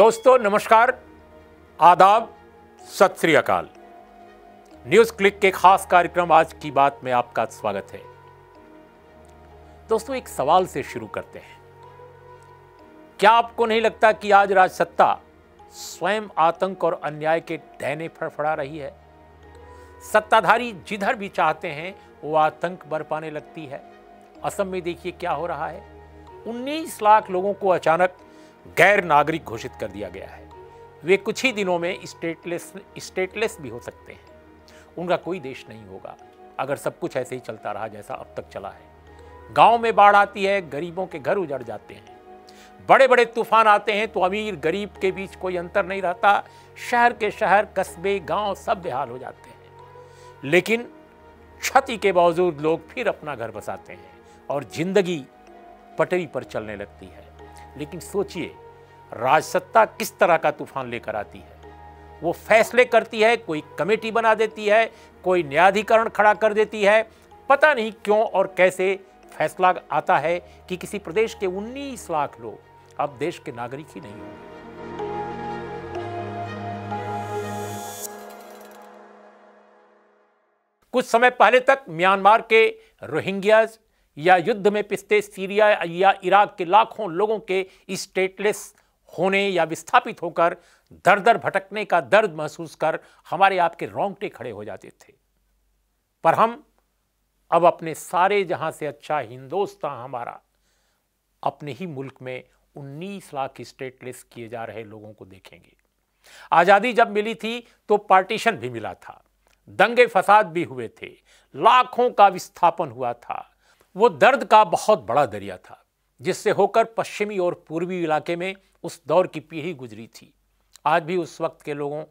दोस्तों नमस्कार आदाब सत श्री अकाल न्यूज़ क्लिक के खास कार्यक्रम आज की बात में आपका स्वागत है दोस्तों एक सवाल से शुरू करते हैं क्या आपको नहीं लगता कि आज राज सत्ता स्वयं आतंक और अन्याय के डहने फड़फड़ा रही है सत्ताधारी जिधर भी चाहते हैं वो आतंक बरपाने लगती है असम में देखिए क्या हो रहा है 19 लाख लोगों को अचानक गैर नागरिक घोषित कर दिया गया है वे कुछ ही दिनों में स्टेटलेस स्टेटलेस भी हो सकते हैं उनका कोई देश नहीं होगा अगर सब कुछ ऐसे ही चलता रहा जैसा अब तक चला है गांव में बाढ़ आती है गरीबों के घर उजड़ जाते हैं बड़े बड़े तूफान आते हैं तो अमीर गरीब के बीच कोई अंतर नहीं रहता शहर के शहर कस्बे गांव सब बेहाल हो जाते हैं लेकिन क्षति के बावजूद लोग फिर अपना घर बसाते हैं और जिंदगी पटरी पर चलने लगती है लेकिन सोचिए राजसत्ता किस तरह का तूफान लेकर आती है वो फैसले करती है कोई कमेटी बना देती है कोई न्यायाधिकरण खड़ा कर देती है पता नहीं क्यों और कैसे फैसला आता है कि किसी प्रदेश के 19 लाख लोग अब देश के नागरिक ही नहीं होंगे कुछ समय पहले तक म्यांमार के रोहिंग्याज या युद्ध में पिसते सीरिया या इराक के लाखों लोगों के स्टेटलेस होने या विस्थापित होकर दर दर भटकने का दर्द महसूस कर हमारे आपके रोंगटे खड़े हो जाते थे पर हम अब अपने सारे जहां से अच्छा हिंदोस्तान हमारा अपने ही मुल्क में 19 लाख स्टेटलेस किए जा रहे लोगों को देखेंगे आज़ादी जब मिली थी तो पार्टीशन भी मिला था दंगे फसाद भी हुए थे लाखों का विस्थापन हुआ था वो दर्द का बहुत बड़ा दरिया था जिससे होकर पश्चिमी और पूर्वी इलाके में उस दौर की पीढ़ी गुजरी थी आज भी उस वक्त के लोगों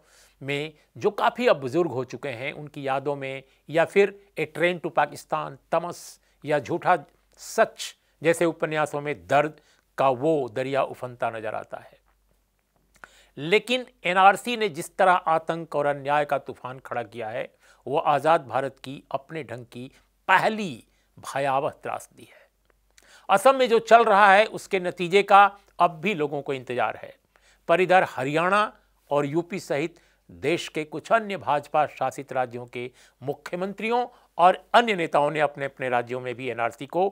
में जो काफ़ी अब बुज़ुर्ग हो चुके हैं उनकी यादों में या फिर ए ट्रेन टू पाकिस्तान तमस या झूठा सच जैसे उपन्यासों में दर्द का वो दरिया उफनता नजर आता है लेकिन एनआरसी ने जिस तरह आतंक और अन्याय का तूफान खड़ा किया है वो आज़ाद भारत की अपने ढंग की पहली भयावह त्रास दी है असम में जो चल रहा है उसके नतीजे का अब भी लोगों को इंतजार है पर इधर हरियाणा और यूपी सहित देश के कुछ अन्य भाजपा शासित राज्यों के मुख्यमंत्रियों और अन्य नेताओं ने अपने अपने राज्यों में भी एनआरसी को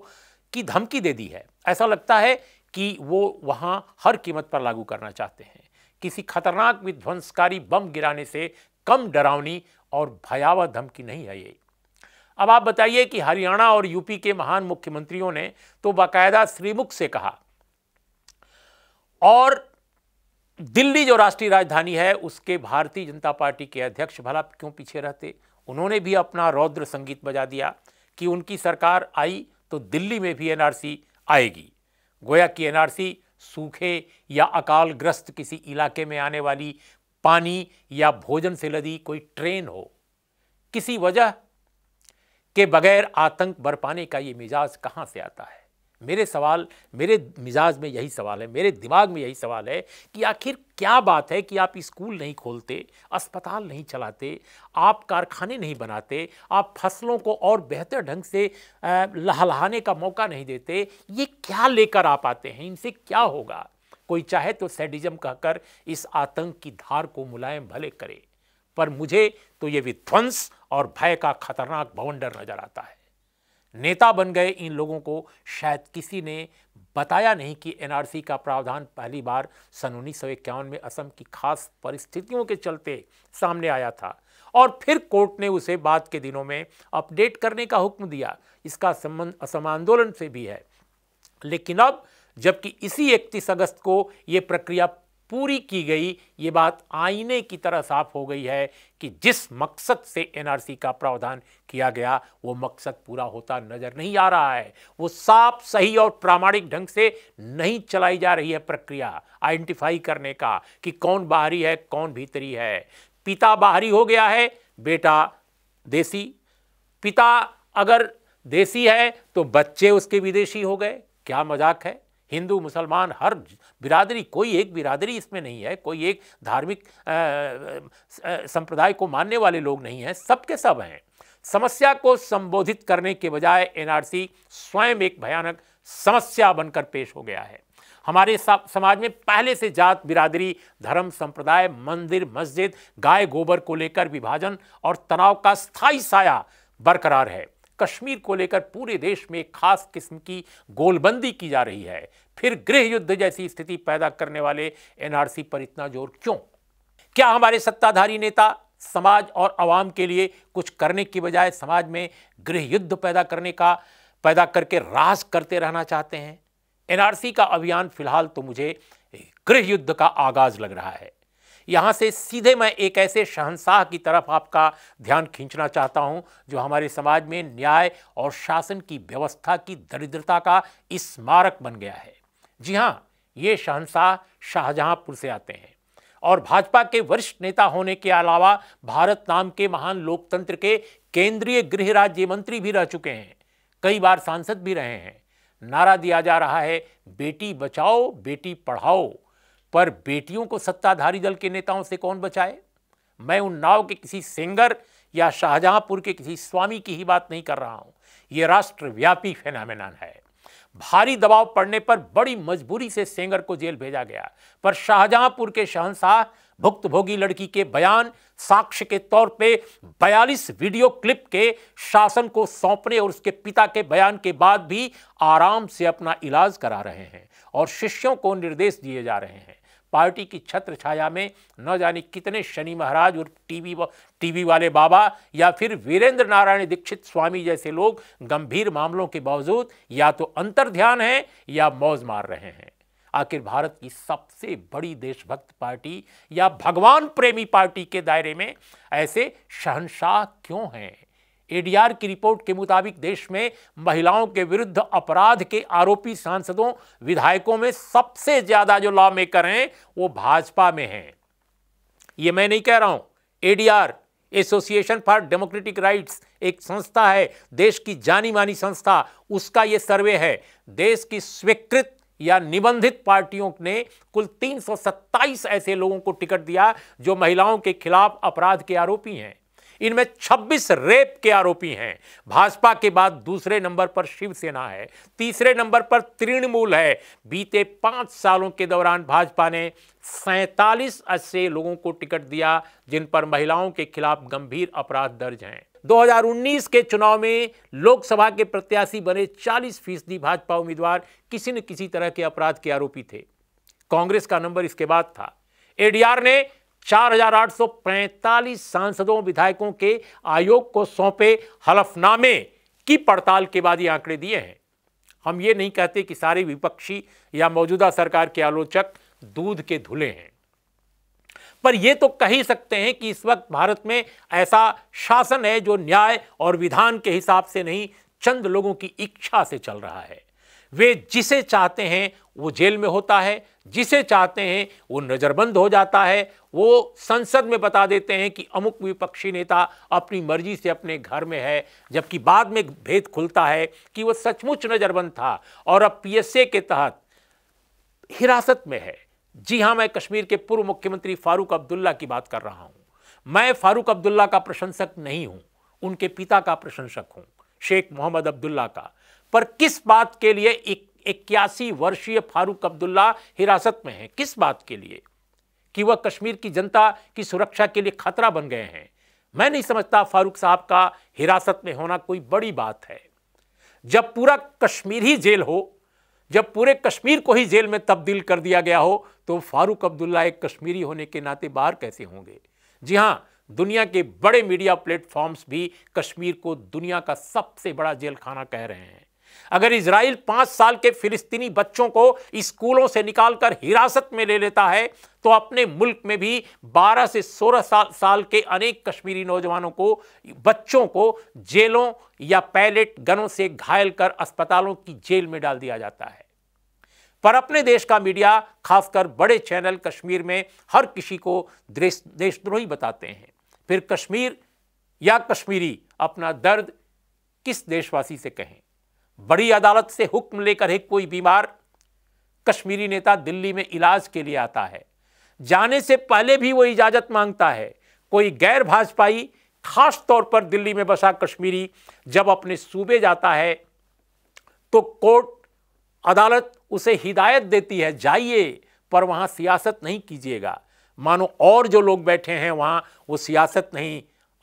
की धमकी दे दी है ऐसा लगता है कि वो वहाँ हर कीमत पर लागू करना चाहते हैं किसी खतरनाक विध्वंसकारी बम गिराने से कम डरावनी और भयावह धमकी नहीं है ये अब आप बताइए कि हरियाणा और यूपी के महान मुख्यमंत्रियों ने तो बाकायदा श्रीमुख से कहा और दिल्ली जो राष्ट्रीय राजधानी है उसके भारतीय जनता पार्टी के अध्यक्ष भला क्यों पीछे रहते उन्होंने भी अपना रौद्र संगीत बजा दिया कि उनकी सरकार आई तो दिल्ली में भी एनआरसी आएगी गोया की एनआरसी सूखे या अकालग्रस्त किसी इलाके में आने वाली पानी या भोजन से लदी कोई ट्रेन हो किसी वजह के बगैर आतंक बरपाने का ये मिजाज कहाँ से आता है मेरे सवाल मेरे मिजाज में यही सवाल है मेरे दिमाग में यही सवाल है कि आखिर क्या बात है कि आप स्कूल नहीं खोलते अस्पताल नहीं चलाते आप कारखाने नहीं बनाते आप फसलों को और बेहतर ढंग से लहलहाने का मौका नहीं देते ये क्या लेकर आप आते हैं इनसे क्या होगा कोई चाहे तो सैडिज़म कहकर इस आतंक की धार को मुलायम भले करे पर मुझे तो ये विध्वंस और भय का खतरनाक भवंडर नजर आता है नेता बन गए इन लोगों को शायद किसी ने बताया नहीं कि एनआरसी का प्रावधान पहली बार सन उन्नीस में असम की खास परिस्थितियों के चलते सामने आया था और फिर कोर्ट ने उसे बाद के दिनों में अपडेट करने का हुक्म दिया इसका संबंध असम आंदोलन से भी है लेकिन अब जबकि इसी इकतीस अगस्त को यह प्रक्रिया पूरी की गई ये बात आईने की तरह साफ हो गई है कि जिस मकसद से एनआरसी का प्रावधान किया गया वो मकसद पूरा होता नजर नहीं आ रहा है वो साफ सही और प्रामाणिक ढंग से नहीं चलाई जा रही है प्रक्रिया आइडेंटिफाई करने का कि कौन बाहरी है कौन भीतरी है पिता बाहरी हो गया है बेटा देसी पिता अगर देसी है तो बच्चे उसके विदेशी हो गए क्या मजाक है हिंदू मुसलमान हर बिरादरी कोई एक बिरादरी इसमें नहीं है कोई एक धार्मिक संप्रदाय को मानने वाले लोग नहीं हैं सबके सब हैं समस्या को संबोधित करने के बजाय एनआरसी स्वयं एक भयानक समस्या बनकर पेश हो गया है हमारे समाज में पहले से जात बिरादरी धर्म संप्रदाय मंदिर मस्जिद गाय गोबर को लेकर विभाजन और तनाव का स्थायी साया बरकरार है कश्मीर को लेकर पूरे देश में एक खास किस्म की गोलबंदी की जा रही है फिर गृह युद्ध जैसी स्थिति पैदा करने वाले एनआरसी पर इतना जोर क्यों क्या हमारे सत्ताधारी नेता समाज और आवाम के लिए कुछ करने की बजाय समाज में गृह युद्ध पैदा करने का पैदा करके राज करते रहना चाहते हैं एनआरसी का अभियान फिलहाल तो मुझे गृह युद्ध का आगाज लग रहा है यहाँ से सीधे मैं एक ऐसे शहनशाह की तरफ आपका ध्यान खींचना चाहता हूँ जो हमारे समाज में न्याय और शासन की व्यवस्था की दरिद्रता का स्मारक बन गया है जी हाँ ये शहनशाह शाहजहांपुर से आते हैं और भाजपा के वरिष्ठ नेता होने के अलावा भारत नाम के महान लोकतंत्र के केंद्रीय गृह राज्य मंत्री भी रह चुके हैं कई बार सांसद भी रहे हैं नारा दिया जा रहा है बेटी बचाओ बेटी पढ़ाओ पर बेटियों को सत्ताधारी दल के नेताओं से कौन बचाए मैं उन्नाव के किसी सिंगर या शाहजहांपुर के किसी स्वामी की ही बात नहीं कर रहा हूं यह राष्ट्रव्यापी फेनामेनान है भारी दबाव पड़ने पर बड़ी मजबूरी से सेंगर को जेल भेजा गया पर शाहजहांपुर के शहनशाह भुक्तभोगी लड़की के बयान साक्ष्य के तौर पे 42 वीडियो क्लिप के शासन को सौंपने और उसके पिता के बयान के बाद भी आराम से अपना इलाज करा रहे हैं और शिष्यों को निर्देश दिए जा रहे हैं पार्टी की छत्र छाया में न जाने कितने शनि महाराज और टीवी वा, टीवी वाले बाबा या फिर वीरेंद्र नारायण दीक्षित स्वामी जैसे लोग गंभीर मामलों के बावजूद या तो अंतर ध्यान है या मौज मार रहे हैं आखिर भारत की सबसे बड़ी देशभक्त पार्टी या भगवान प्रेमी पार्टी के दायरे में ऐसे शहनशाह क्यों हैं एडीआर की रिपोर्ट के मुताबिक देश में महिलाओं के विरुद्ध अपराध के आरोपी सांसदों विधायकों में सबसे ज्यादा जो लॉ मेकर हैं वो भाजपा में हैं ये मैं नहीं कह रहा हूं ADR association for democratic rights एक संस्था है देश की जानी मानी संस्था उसका यह सर्वे है देश की स्वीकृत या निबंधित पार्टियों ने कुल 327 ऐसे लोगों को टिकट दिया जो महिलाओं के खिलाफ अपराध के आरोपी हैं इनमें 26 रेप के आरोपी हैं भाजपा के बाद दूसरे नंबर पर शिवसेना है तीसरे नंबर पर तृणमूल है बीते पांच सालों के दौरान भाजपा ने सैतालीस ऐसे लोगों को टिकट दिया जिन पर महिलाओं के खिलाफ गंभीर अपराध दर्ज हैं 2019 के चुनाव में लोकसभा के प्रत्याशी बने 40 फीसदी भाजपा उम्मीदवार किसी न किसी तरह के अपराध के आरोपी थे कांग्रेस का नंबर इसके बाद था एडीआर ने 4,845 सांसदों विधायकों के आयोग को सौंपे हलफनामे की पड़ताल के बाद ये आंकड़े दिए हैं हम ये नहीं कहते कि सारे विपक्षी या मौजूदा सरकार के आलोचक दूध के धुले हैं पर यह तो कह ही सकते हैं कि इस वक्त भारत में ऐसा शासन है जो न्याय और विधान के हिसाब से नहीं चंद लोगों की इच्छा से चल रहा है वे जिसे चाहते हैं वो जेल में होता है जिसे चाहते हैं वो नज़रबंद हो जाता है वो संसद में बता देते हैं कि अमुक विपक्षी नेता अपनी मर्जी से अपने घर में है जबकि बाद में भेद खुलता है कि वो सचमुच नज़रबंद था और अब पीएसए के तहत हिरासत में है जी हाँ मैं कश्मीर के पूर्व मुख्यमंत्री फारूक अब्दुल्ला की बात कर रहा हूँ मैं फारूक अब्दुल्ला का प्रशंसक नहीं हूँ उनके पिता का प्रशंसक हूँ शेख मोहम्मद अब्दुल्ला का पर किस बात के लिए इक्यासी वर्षीय फारूक अब्दुल्ला हिरासत में है किस बात के लिए कि वह कश्मीर की जनता की सुरक्षा के लिए खतरा बन गए हैं मैं नहीं समझता फारूक साहब का हिरासत में होना कोई बड़ी बात है जब पूरा कश्मीर ही जेल हो जब पूरे कश्मीर को ही जेल में तब्दील कर दिया गया हो तो फारूक अब्दुल्ला एक कश्मीरी होने के नाते बाहर कैसे होंगे जी हाँ दुनिया के बड़े मीडिया प्लेटफॉर्म्स भी कश्मीर को दुनिया का सबसे बड़ा जेल खाना कह रहे हैं अगर इसराइल पांच साल के फिलिस्तीनी बच्चों को स्कूलों से निकालकर हिरासत में ले लेता है तो अपने मुल्क में भी 12 से 16 साल साल के अनेक कश्मीरी नौजवानों को बच्चों को जेलों या पैलेट गनों से घायल कर अस्पतालों की जेल में डाल दिया जाता है पर अपने देश का मीडिया खासकर बड़े चैनल कश्मीर में हर किसी को देशद्रोही बताते हैं फिर कश्मीर या कश्मीरी अपना दर्द किस देशवासी से कहें बड़ी अदालत से हुक्म लेकर एक कोई बीमार कश्मीरी नेता दिल्ली में इलाज के लिए आता है जाने से पहले भी वो इजाज़त मांगता है कोई गैर भाजपाई खास तौर पर दिल्ली में बसा कश्मीरी जब अपने सूबे जाता है तो कोर्ट अदालत उसे हिदायत देती है जाइए पर वहां सियासत नहीं कीजिएगा मानो और जो लोग बैठे हैं वहां वो सियासत नहीं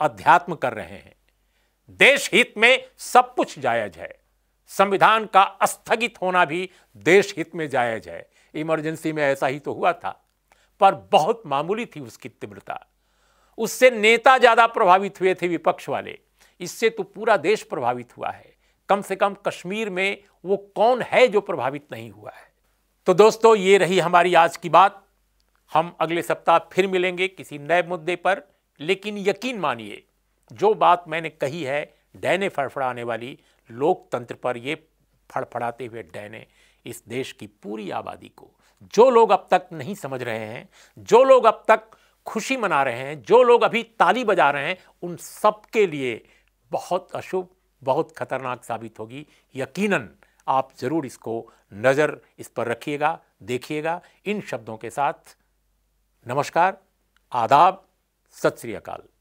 अध्यात्म कर रहे हैं देश हित में सब कुछ जायज है संविधान का स्थगित होना भी देश हित में जायज है इमरजेंसी में ऐसा ही तो हुआ था पर बहुत मामूली थी उसकी तीव्रता उससे नेता ज़्यादा प्रभावित हुए थे विपक्ष वाले इससे तो पूरा देश प्रभावित हुआ है कम से कम कश्मीर में वो कौन है जो प्रभावित नहीं हुआ है तो दोस्तों ये रही हमारी आज की बात हम अगले सप्ताह फिर मिलेंगे किसी नए मुद्दे पर लेकिन यकीन मानिए जो बात मैंने कही है डैने फड़फड़ाने वाली लोकतंत्र पर ये फड़फड़ाते हुए डैने इस देश की पूरी आबादी को जो लोग अब तक नहीं समझ रहे हैं जो लोग अब तक खुशी मना रहे हैं जो लोग अभी ताली बजा रहे हैं उन सब के लिए बहुत अशुभ बहुत खतरनाक साबित होगी यकीनन आप ज़रूर इसको नज़र इस पर रखिएगा देखिएगा इन शब्दों के साथ नमस्कार आदाब सत श्री अकाल